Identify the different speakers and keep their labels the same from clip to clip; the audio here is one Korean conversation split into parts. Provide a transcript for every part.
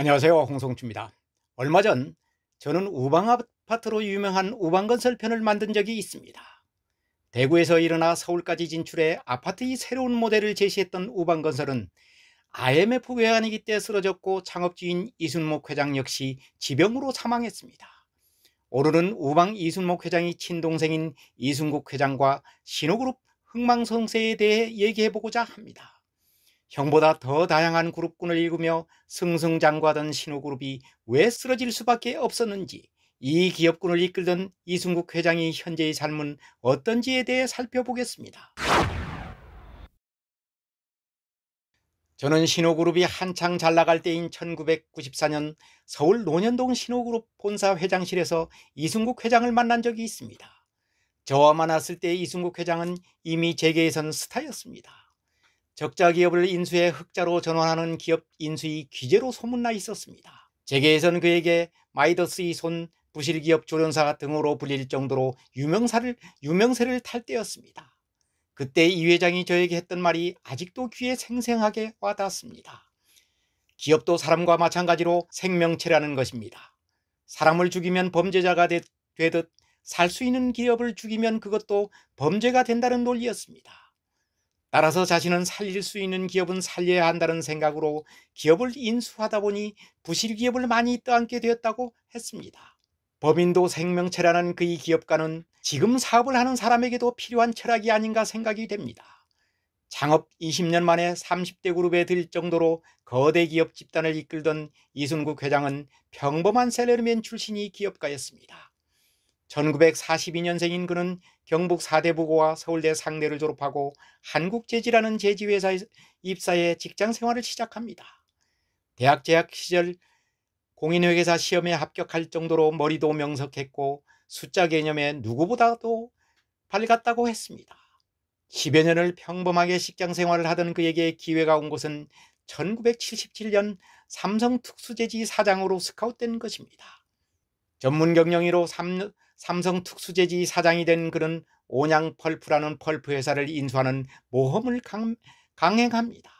Speaker 1: 안녕하세요 홍성주입니다. 얼마 전 저는 우방아파트로 유명한 우방건설 편을 만든 적이 있습니다. 대구에서 일어나 서울까지 진출해 아파트의 새로운 모델을 제시했던 우방건설은 IMF 외환위기 때 쓰러졌고 창업주인 이순목 회장 역시 지병으로 사망했습니다. 오늘은 우방 이순목 회장이 친동생인 이순국 회장과 신호그룹 흥망성세에 대해 얘기해보고자 합니다. 형보다 더 다양한 그룹군을 읽으며 승승장구하던 신호그룹이 왜 쓰러질 수밖에 없었는지 이 기업군을 이끌던 이승국 회장이 현재의 삶은 어떤지에 대해 살펴보겠습니다. 저는 신호그룹이 한창 잘 나갈 때인 1994년 서울 논현동 신호그룹 본사 회장실에서 이승국 회장을 만난 적이 있습니다. 저와 만났을 때 이승국 회장은 이미 재계에선 스타였습니다. 적자 기업을 인수해 흑자로 전환하는 기업 인수의 기재로 소문나 있었습니다. 재계에선 그에게 마이더스의 손 부실기업 조련사 등으로 불릴 정도로 유명사를, 유명세를 탈 때였습니다. 그때 이 회장이 저에게 했던 말이 아직도 귀에 생생하게 와닿습니다. 기업도 사람과 마찬가지로 생명체라는 것입니다. 사람을 죽이면 범죄자가 되, 되듯 살 수 있는 기업을 죽이면 그것도 범죄가 된다는 논리였습니다. 따라서 자신은 살릴 수 있는 기업은 살려야 한다는 생각으로 기업을 인수하다 보니 부실 기업을 많이 떠안게 되었다고 했습니다. 범인도 생명체라는 그의 기업가는 지금 사업을 하는 사람에게도 필요한 철학이 아닌가 생각이 됩니다. 창업 20년 만에 30대 그룹에 들 정도로 거대 기업 집단을 이끌던 이순국 회장은 평범한 셀러리맨 출신이 기업가였습니다. 1942년생인 그는 경북 사대부고와 서울대 상대를 졸업하고 한국재지라는 재지회사에 입사해 직장 생활을 시작합니다. 대학 재학 시절 공인회계사 시험에 합격할 정도로 머리도 명석했고 숫자 개념에 누구보다도 밝았다고 했습니다. 10여 년을 평범하게 직장 생활을 하던 그에게 기회가 온 것은 1977년 삼성 특수재지 사장으로 스카웃된 것입니다. 전문 경영위로 삼성 특수재지 사장이 된 그는 온양 펄프라는 펄프 회사를 인수하는 모험을 강, 행합니다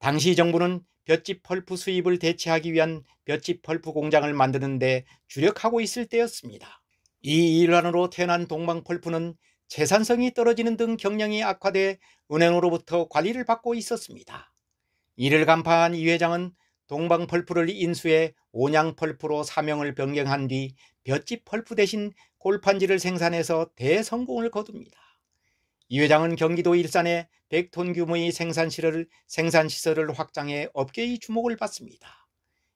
Speaker 1: 당시 정부는 볕집 펄프 수입을 대체하기 위한 볕집 펄프 공장을 만드는데 주력하고 있을 때였습니다. 이 일환으로 태어난 동방 펄프는 재산성이 떨어지는 등 경영이 악화돼 은행으로부터 관리를 받고 있었습니다. 이를 간파한 이 회장은 동방 펄프를 인수해 온양 펄프로 사명을 변경한 뒤 볕집 펄프 대신 골판지를 생산해서 대성공을 거둡니다. 이 회장은 경기도 일산에 100톤 규모의 생산시설을, 생산시설을 확장해 업계의 주목을 받습니다.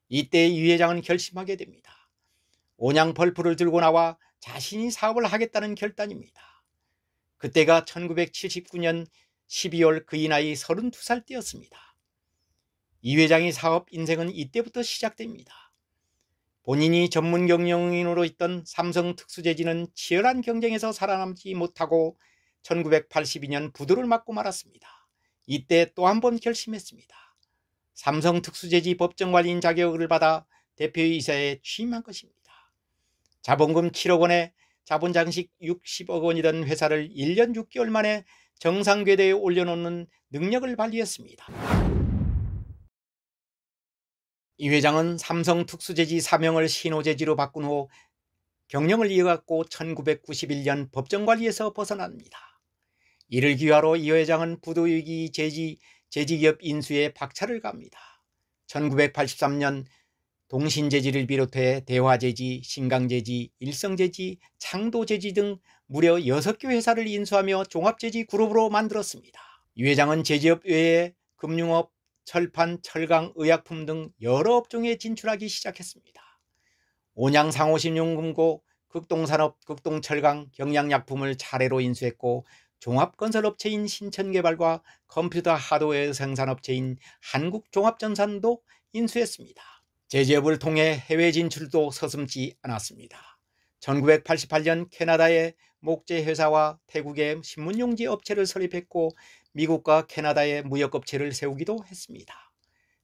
Speaker 1: 이때 이 회장은 결심하게 됩니다. 온양 펄프를 들고 나와 자신이 사업을 하겠다는 결단입니다. 그때가 1979년 12월 그이 나이 32살 때였습니다. 이 회장의 사업 인생은 이때부터 시작됩니다. 본인이 전문 경영인으로 있던 삼성 특수재지는 치열한 경쟁에서 살아남지 못하고 1982년 부도를 맞고 말았습니다. 이때 또 한 번 결심했습니다. 삼성 특수재지 법정관리인 자격을 받아 대표이사에 취임한 것입니다. 자본금 7억 원에 자본장식 60억 원이던 회사를 1년 6개월 만에 정상궤도에 올려놓는 능력을 발휘했습니다. 이 회장은 삼성 특수재지 사명을 신호재지로 바꾼 후 경영을 이어갔고 1991년 법정관리에서 벗어납니다. 이를 기화로 이 회장은 부도위기 재지, 재지기업 인수에 박차를 갑니다. 1983년 동신재지를 비롯해 대화재지, 신강재지, 일성재지, 창도재지 등 무려 6개 회사를 인수하며 종합재지 그룹으로 만들었습니다. 이 회장은 재지업 외에 금융업, 철판, 철강, 의약품 등 여러 업종에 진출하기 시작했습니다. 온양상호신용금고, 극동산업, 극동철강, 경량약품을 차례로 인수했고 종합건설업체인 신천개발과 컴퓨터 하드웨어 생산업체인 한국종합전산도 인수했습니다. 제재업을 통해 해외 진출도 서슴지 않았습니다. 1988년 캐나다의 목재회사와 태국의 신문용지 업체를 설립했고 미국과 캐나다의 무역업체를 세우기도 했습니다.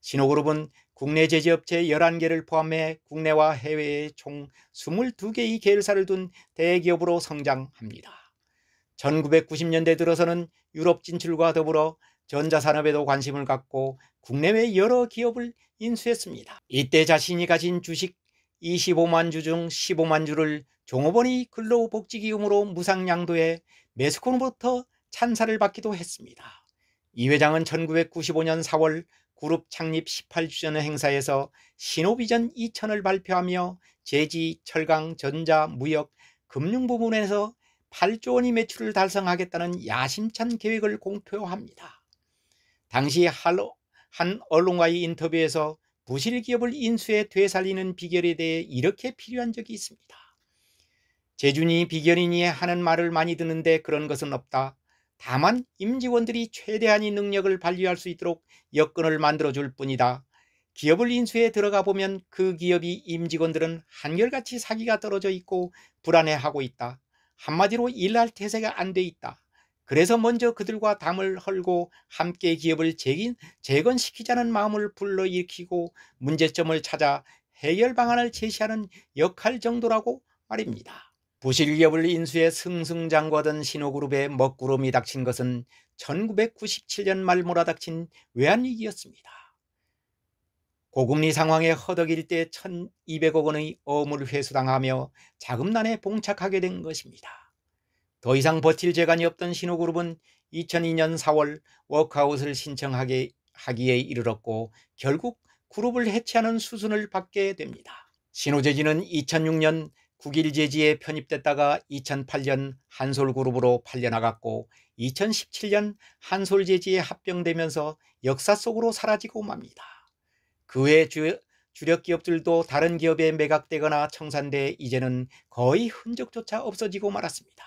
Speaker 1: 신호그룹은 국내 제지업체 11개를 포함해 국내와 해외에 총 22개의 계열사를 둔 대기업으로 성장합니다. 1990년대 들어서는 유럽 진출과 더불어 전자산업에도 관심을 갖고 국내외 여러 기업을 인수했습니다. 이때 자신이 가진 주식 25만 주 중 15만 주를 종업원이 근로복지기금으로 무상양도해 매스콘으로부터 찬사를 받기도 했습니다. 이 회장은 1995년 4월 그룹 창립 1 8주 전의 행사에서 신호비전 2000을 발표하며 제지, 철강, 전자, 무역, 금융 부문에서 8조 원이 매출을 달성하겠다는 야심찬 계획을 공표합니다. 당시 한 언론과의 인터뷰에서 부실 기업을 인수해 되살리는 비결에 대해 이렇게 필요한 적이 있습니다. 재준이 비결이니 하는 말을 많이 듣는데 그런 것은 없다. 다만 임직원들이 최대한의 능력을 발휘할 수 있도록 여건을 만들어줄 뿐이다. 기업을 인수해 들어가 보면 그 기업이 임직원들은 한결같이 사기가 떨어져 있고 불안해하고 있다. 한마디로 일할 태세가 안 돼 있다. 그래서 먼저 그들과 담을 헐고 함께 기업을 재긴, 재건시키자는 마음을 불러일으키고 문제점을 찾아 해결 방안을 제시하는 역할 정도라고 말입니다. 부실기업을 인수해 승승장구하던 신호그룹의 먹구름이 닥친 것은 1997년 말 몰아닥친 외환위기였습니다. 고금리 상황에 허덕일 때 1200억 원의 어물 회수당하며 자금난에 봉착하게 된 것입니다. 더 이상 버틸 재간이 없던 신호그룹은 2002년 4월 워크아웃을 신청하기에 게하 이르렀고 결국 그룹을 해체하는 수순을 받게 됩니다. 신호재지는 2006년 국일재지에 편입됐다가 2008년 한솔그룹으로 팔려나갔고 2017년 한솔재지에 합병되면서 역사 속으로 사라지고 맙니다. 그 외 주력 기업들도 다른 기업에 매각되거나 청산돼 이제는 거의 흔적조차 없어지고 말았습니다.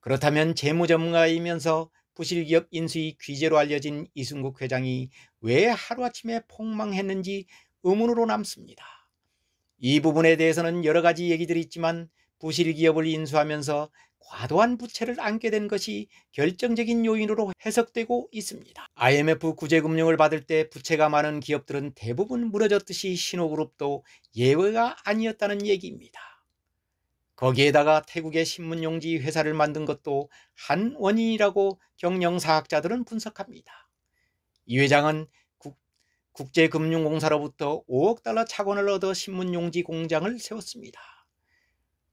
Speaker 1: 그렇다면 재무전문가이면서 부실기업 인수위 귀재로 알려진 이승국 회장이 왜 하루아침에 폭망했는지 의문으로 남습니다. 이 부분에 대해서는 여러 가지 얘기들이 있지만 부실기업을 인수하면서 과도한 부채를 안게 된 것이 결정적인 요인으로 해석되고 있습니다. IMF 구제금융을 받을 때 부채가 많은 기업들은 대부분 무너졌듯이 신호그룹도 예외가 아니었다는 얘기입니다. 거기에다가 태국의 신문용지 회사를 만든 것도 한 원인이라고 경영사학자들은 분석합니다. 이 회장은 국, 제금융공사로부터 5억 달러 차권을 얻어 신문용지 공장을 세웠습니다.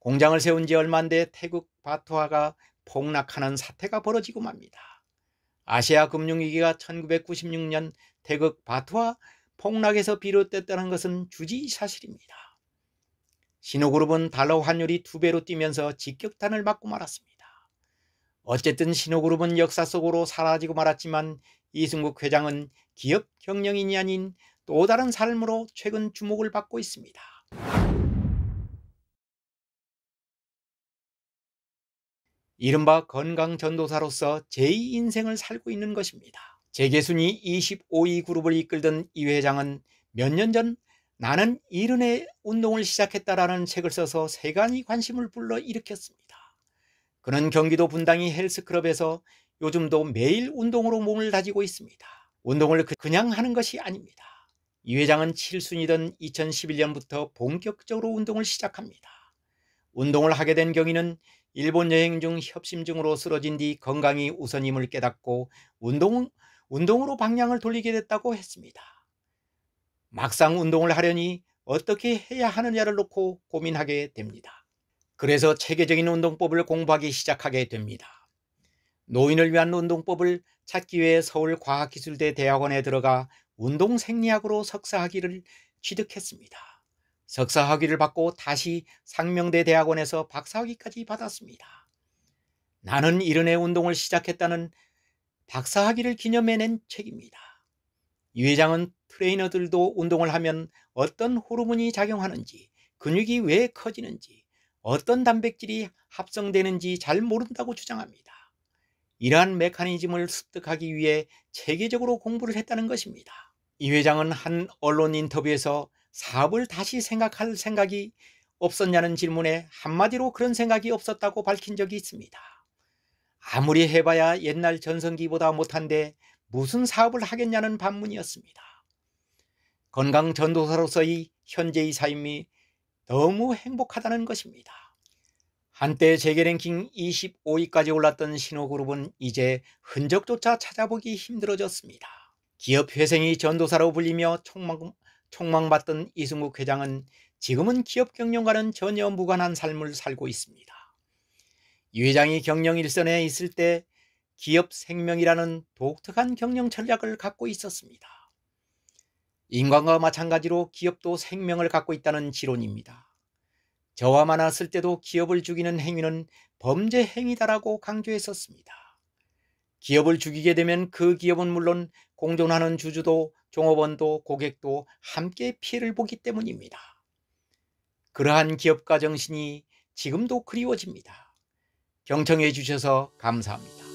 Speaker 1: 공장을 세운 지 얼마 안 돼 태국 바투화가 폭락하는 사태가 벌어지고 맙니다. 아시아 금융위기가 1996년 태극 바투아 폭락에서 비롯됐다는 것은 주지 사실입니다. 신호그룹은 달러 환율이 두 배로 뛰면서 직격탄을 맞고 말았습니다. 어쨌든 신호그룹은 역사 속으로 사라지고 말았지만 이승국 회장은 기업 경영인이 아닌 또 다른 삶으로 최근 주목을 받고 있습니다. 이른바 건강전도사로서 제2인생을 살고 있는 것입니다. 재계순이 25위 그룹을 이끌던 이 회장은 몇년전 나는 이른의 운동을 시작했다라는 책을 써서 세간이 관심을 불러 일으켰습니다. 그는 경기도 분당이 헬스클럽에서 요즘도 매일 운동으로 몸을 다지고 있습니다. 운동을 그-, 그냥 하는 것이 아닙니다. 이 회장은 7순이던 2011년부터 본격적으로 운동을 시작합니다. 운동을 하게 된 경위는 일본 여행 중 협심증으로 쓰러진 뒤 건강이 우선임을 깨닫고 운동, 운동으로 방향을 돌리게 됐다고 했습니다. 막상 운동을 하려니 어떻게 해야 하느냐를 놓고 고민하게 됩니다. 그래서 체계적인 운동법을 공부하기 시작하게 됩니다. 노인을 위한 운동법을 찾기 위해 서울과학기술대 대학원에 들어가 운동생리학으로 석사학위를 취득했습니다. 석사학위를 받고 다시 상명대 대학원에서 박사학위까지 받았습니다. 나는 이른해 운동을 시작했다는 박사학위를 기념해낸 책입니다. 이 회장은 트레이너들도 운동을 하면 어떤 호르몬이 작용하는지 근육이 왜 커지는지 어떤 단백질이 합성되는지 잘 모른다고 주장합니다. 이러한 메커니즘을 습득하기 위해 체계적으로 공부를 했다는 것입니다. 이 회장은 한 언론 인터뷰에서 사업을 다시 생각할 생각이 없었냐는 질문에 한마디로 그런 생각이 없었다고 밝힌 적이 있습니다. 아무리 해봐야 옛날 전성기보다 못한데 무슨 사업을 하겠냐는 반문이었습니다. 건강 전도사로서의 현재의 삶이 너무 행복하다는 것입니다. 한때 세계 랭킹 25위까지 올랐던 신호그룹은 이제 흔적조차 찾아보기 힘들어졌습니다. 기업 회생이 전도사로 불리며 촉망 총망받던 이승욱 회장은 지금은 기업 경영과는 전혀 무관한 삶을 살고 있습니다. 유 회장이 경영 일선에 있을 때 기업 생명이라는 독특한 경영 전략을 갖고 있었습니다. 인간과 마찬가지로 기업도 생명을 갖고 있다는 지론입니다. 저와 만났을 때도 기업을 죽이는 행위는 범죄 행위다라고 강조했었습니다. 기업을 죽이게 되면 그 기업은 물론 공존하는 주주도 종업원도 고객도 함께 피해를 보기 때문입니다. 그러한 기업가 정신이 지금도 그리워집니다. 경청해 주셔서 감사합니다.